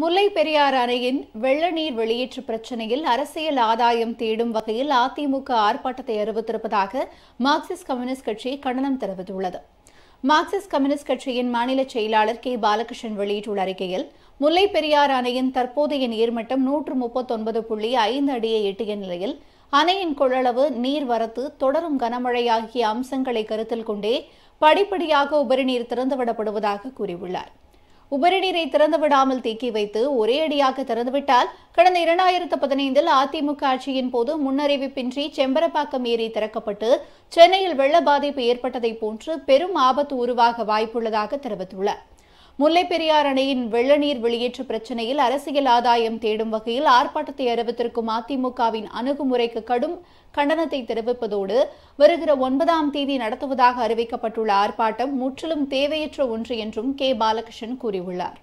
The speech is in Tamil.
முல்லை பெரியார் அணையின் வெள்ள நீர் வெளியேற்று பிரச்சினையில் அரசியல் ஆதாயம் தேடும் வகையில் அதிமுக ஆர்ப்பாட்டத்தை அறிவித்திருப்பதாக மார்க்சிஸ்ட் கம்யூனிஸ்ட் கட்சி கண்டனம் தெரிவித்துள்ளது மார்க்சிஸ்ட் கம்யூனிஸ்ட் கட்சியின் மாநில செயலாளர் கே பாலகிருஷ்ணன் வெளியிட்டுள்ள அறிக்கையில் முல்லை பெரியார் அணையின் தற்போதைய நீர்மட்டம் நூற்று முப்பத்தொன்பது புள்ளி ஐந்து அடியை எட்டிய நிலையில் அணையின் கொள்ளளவு நீர்வரத்து தொடரும் கனமழை ஆகிய அம்சங்களை கருத்தில் கொண்டே படிப்படியாக உபரிநீர் திறந்துவிடப்படுவதாக கூறியுள்ளார் உபரி நீரை திறந்துவிடாமல் தேக்கி வைத்து ஒரே அடியாக திறந்துவிட்டால் கடந்த இரண்டாயிரத்து பதினைந்தில் அதிமுக ஆட்சியின் போது முன்னறிவிப்பின்றி செம்பரப்பாக்கம் ஏரி திறக்கப்பட்டு சென்னையில் வெள்ள பாதிப்பு ஏற்பட்டதை போன்று பெரும் ஆபத்து உருவாக வாய்ப்புள்ளதாக தெரிவித்துள்ளார் முல்லை பெரியார் அணையின் வெள்ளநீர் வெளியேற்று பிரச்சினையில் அரசியல் ஆதாயம் தேடும் வகையில் ஆர்ப்பாட்டத்தை அறிவித்திருக்கும் அதிமுகவின் அணுகுமுறைக்கு கடும் கண்டனத்தை தெரிவிப்பதோடு வருகிற ஒன்பதாம் தேதி நடத்துவதாக அறிவிக்கப்பட்டுள்ள ஆர்ப்பாட்டம் முற்றிலும் தேவையற்ற ஒன்று என்றும் கே பாலகிருஷ்ணன் கூறியுள்ளார்